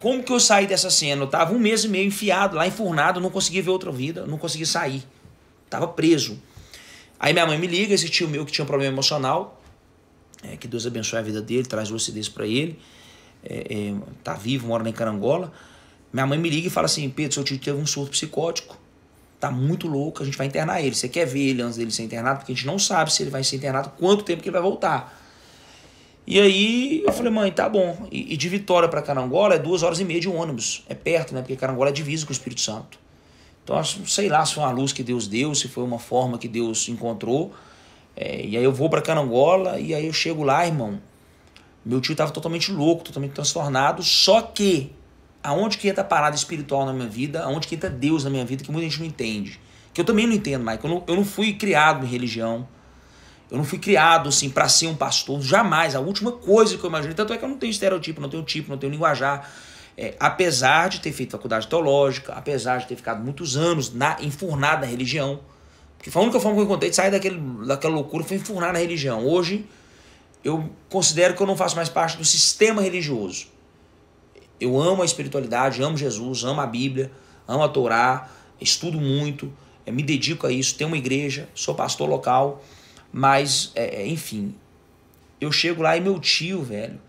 Como que eu saí dessa cena? Eu tava um mês e meio enfiado lá, enfurnado, não conseguia ver outra vida, não conseguia sair. Tava preso. Aí minha mãe me liga, esse tio meu que tinha um problema emocional, é, que Deus abençoe a vida dele, traz lucidez para ele, é, é, tá vivo, mora em Carangola. Minha mãe me liga e fala assim, Pedro, seu tio teve um surto psicótico, tá muito louco, a gente vai internar ele. Você quer ver ele antes dele ser internado? Porque a gente não sabe se ele vai ser internado, quanto tempo que ele vai voltar. E aí eu falei, mãe, tá bom. E, e de Vitória para Carangola é duas horas e meia de ônibus. É perto, né? Porque Carangola é divisa com o Espírito Santo. Então, sei lá se foi uma luz que Deus deu, se foi uma forma que Deus encontrou. É, e aí eu vou para Carangola e aí eu chego lá, irmão. Meu tio estava totalmente louco, totalmente transtornado. Só que aonde que entra a parada espiritual na minha vida, aonde que entra Deus na minha vida, que muita gente não entende. Que eu também não entendo, Michael. Eu não, eu não fui criado em religião. Eu não fui criado assim para ser um pastor, jamais. A última coisa que eu imaginei, tanto é que eu não tenho estereotipo, não tenho tipo, não tenho linguajar. É, apesar de ter feito faculdade teológica, apesar de ter ficado muitos anos na, enfurnado na religião, porque foi a única forma que eu encontrei de sair daquele, daquela loucura foi enfurnar na religião. Hoje, eu considero que eu não faço mais parte do sistema religioso. Eu amo a espiritualidade, amo Jesus, amo a Bíblia, amo a Torá, estudo muito, é, me dedico a isso, tenho uma igreja, sou pastor local. Mas, é, é, enfim, eu chego lá e meu tio, velho,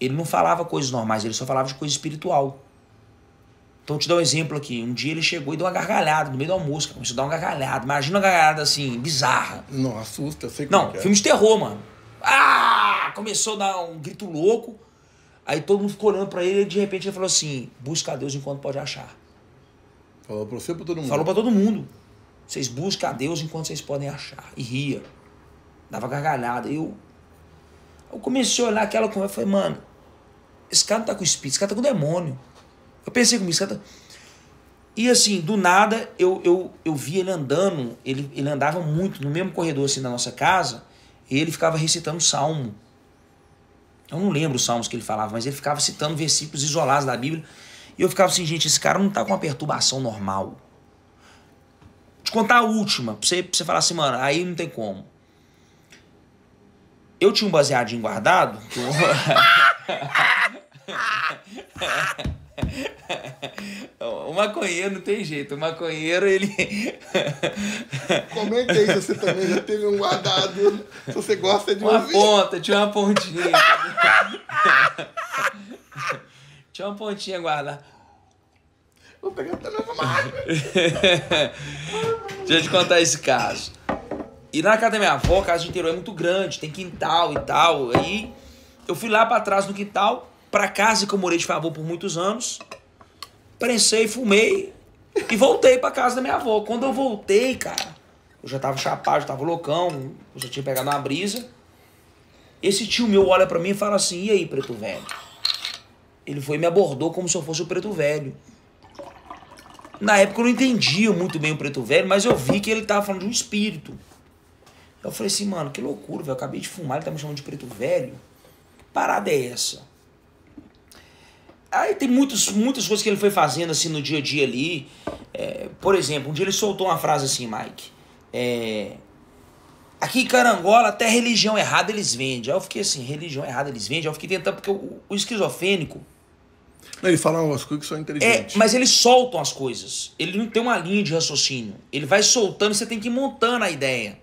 ele não falava coisas normais, ele só falava de coisa espiritual. Então, te dou um exemplo aqui. Um dia ele chegou e deu uma gargalhada no meio da música começou a dar uma gargalhada. Imagina uma gargalhada assim, bizarra. Não, assusta, sei Não, que é. filme de terror, mano. Ah! Começou a dar um grito louco. Aí todo mundo ficou olhando pra ele e de repente ele falou assim: busca a Deus enquanto pode achar. Falou pra você ou pra todo mundo? Falou pra todo mundo. Vocês buscam a Deus enquanto vocês podem achar. E ria. Dava gargalhada. Eu, eu comecei a olhar aquela conversa e falei, mano, esse cara não tá com espírito, esse cara tá com demônio. Eu pensei comigo, esse cara tá... E assim, do nada, eu, eu, eu vi ele andando, ele, ele andava muito no mesmo corredor assim da nossa casa, e ele ficava recitando salmo. Eu não lembro os salmos que ele falava, mas ele ficava citando versículos isolados da Bíblia. E eu ficava assim, gente, esse cara não tá com uma perturbação normal contar a última, pra você, pra você falar assim, mano, aí não tem como. Eu tinha um baseadinho guardado. o maconheiro não tem jeito. O maconheiro, ele. Comenta aí se você também já teve um guardado. Se você gosta de uma. Uma ponta, tinha uma pontinha. tinha uma pontinha guardada. Vou pegar até mais. Deixa eu te contar esse caso. E na casa da minha avó, a casa de interior é muito grande, tem quintal e tal. Aí eu fui lá para trás no quintal, pra casa que eu morei de favor por muitos anos. Prensei, fumei e voltei pra casa da minha avó. Quando eu voltei, cara, eu já tava chapado, já tava loucão, eu já tinha pegado uma brisa. Esse tio meu olha para mim e fala assim: e aí, preto velho? Ele foi e me abordou como se eu fosse o preto velho. Na época eu não entendia muito bem o preto velho, mas eu vi que ele tava falando de um espírito. Eu falei assim, mano, que loucura, velho. Acabei de fumar, ele tá me chamando de preto velho. Que parada é essa? Aí tem muitos, muitas coisas que ele foi fazendo assim no dia a dia ali. É, por exemplo, um dia ele soltou uma frase assim, Mike. É, aqui em Carangola, até religião errada eles vendem. Aí eu fiquei assim, religião errada eles vendem. Aí eu fiquei tentando, porque o, o ele fala umas coisas que são inteligentes. É, mas eles soltam as coisas. Ele não tem uma linha de raciocínio. Ele vai soltando e você tem que ir montando a ideia.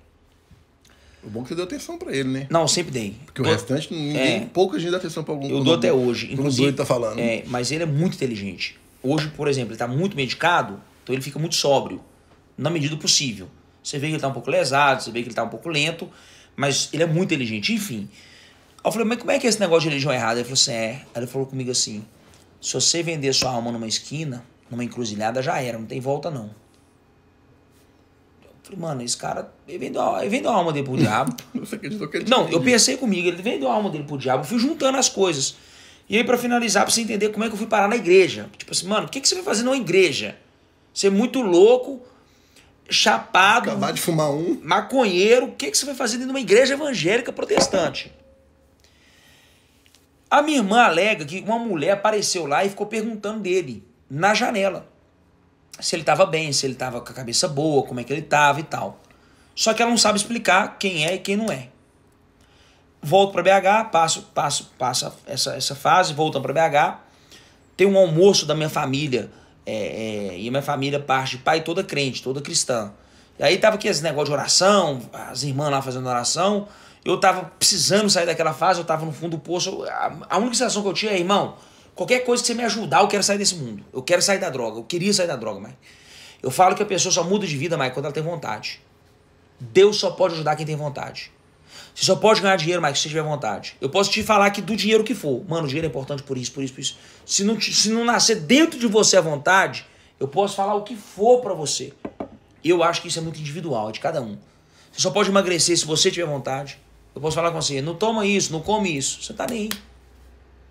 O bom é que você deu atenção pra ele, né? Não, sempre dei. Porque o restante, ninguém, é. pouca gente dá atenção pra algum Eu dou até hoje. Inclusive, doido tá falando. É, mas ele é muito inteligente. Hoje, por exemplo, ele tá muito medicado, então ele fica muito sóbrio. Na medida do possível. Você vê que ele tá um pouco lesado, você vê que ele tá um pouco lento, mas ele é muito inteligente. Enfim. Eu falei, mas como é que é esse negócio de religião errada? Ele falou assim, é. Aí ele falou comigo assim, se você vender sua alma numa esquina, numa encruzilhada, já era, não tem volta não. Eu falei, mano, esse cara, ele vendeu, ele a alma dele pro diabo. Não, eu pensei comigo, ele vendeu a alma dele pro diabo, fui juntando as coisas. E aí, para finalizar, pra você entender como é que eu fui parar na igreja. Tipo assim, mano, o que, que você vai fazer numa igreja? Você é muito louco, chapado. Acabar de fumar um. Maconheiro, o que, que você vai fazer dentro de uma igreja evangélica protestante? A minha irmã alega que uma mulher apareceu lá e ficou perguntando dele, na janela, se ele estava bem, se ele estava com a cabeça boa, como é que ele estava e tal. Só que ela não sabe explicar quem é e quem não é. Volto para BH, passo, passo, passa essa, essa fase, voltando para BH. Tem um almoço da minha família, é, é, e minha família parte de pai toda crente, toda cristã. E aí tava aqui esse negócio de oração, as irmãs lá fazendo oração, eu tava precisando sair daquela fase, eu tava no fundo do poço. A, única sensação que eu tinha é, irmão, qualquer coisa que você me ajudar, eu quero sair desse mundo. Eu quero sair da droga. Eu queria sair da droga, mas. Eu falo que a pessoa só muda de vida, mãe, quando ela tem vontade. Deus só pode ajudar quem tem vontade. Você só pode ganhar dinheiro, mãe, se você tiver vontade. Eu posso te falar que do dinheiro que for. Mano, o dinheiro é importante por isso, por isso, por isso. Se não, se não nascer dentro de você a vontade, eu posso falar o que for para você. Eu acho que isso é muito individual, é de cada um. Você só pode emagrecer se você tiver vontade. Eu posso falar com você, não toma isso, não come isso. Você tá nem aí.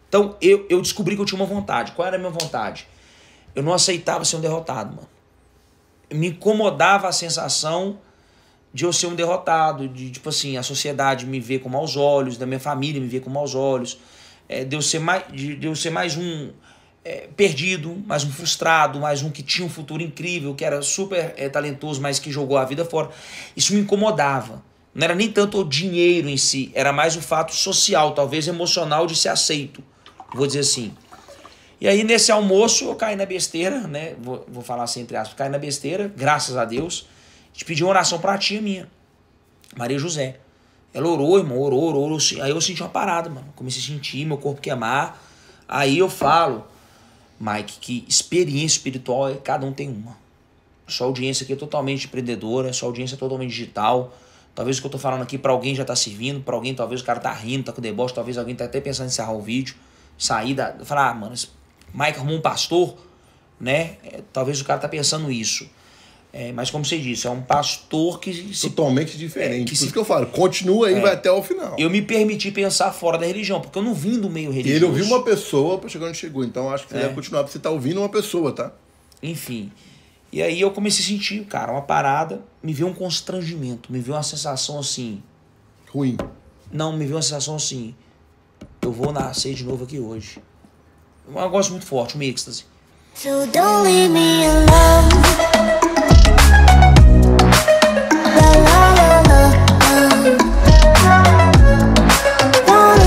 Então, eu, eu descobri que eu tinha uma vontade. Qual era a minha vontade? Eu não aceitava ser um derrotado, mano. Me incomodava a sensação de eu ser um derrotado, de, tipo assim, a sociedade me ver com maus olhos, da minha família me ver com maus olhos, é, de, eu ser mais, de, de eu ser mais um é, perdido, mais um frustrado, mais um que tinha um futuro incrível, que era super é, talentoso, mas que jogou a vida fora. Isso me incomodava. Não era nem tanto o dinheiro em si, era mais o fato social, talvez emocional, de ser aceito. Vou dizer assim. E aí, nesse almoço, eu caí na besteira, né? Vou, vou falar assim, entre aspas, caí na besteira, graças a Deus. te pedi uma oração pra tia minha, Maria José. Ela orou, irmão, orou, orou, orou. Assim, aí eu senti uma parada, mano. Comecei a sentir meu corpo queimar. Aí eu falo, Mike, que experiência espiritual é, cada um tem uma. Sua audiência aqui é totalmente empreendedora, sua audiência é totalmente digital. Talvez o que eu tô falando aqui para alguém já tá servindo, para alguém talvez o cara tá rindo, tá com deboche, talvez alguém tá até pensando em encerrar o vídeo, sair da. Falar, ah, mano, esse Mike arrumou um pastor, né? É, talvez o cara tá pensando isso. É, mas como você disse, é um pastor que se, Totalmente diferente. É, que Por se, isso que eu falo, continua aí, é, vai até o final. Eu me permiti pensar fora da religião, porque eu não vim do meio religioso. E ele ouviu uma pessoa para chegar onde chegou, então acho que você deve é. continuar, porque você tá ouvindo uma pessoa, tá? Enfim. E aí eu comecei a sentir, cara, uma parada, me veio um constrangimento, me veio uma sensação assim. Ruim. Não, me veio uma sensação assim. Eu vou nascer de novo aqui hoje. Um negócio muito forte, um êxtase. So don't leave me alone.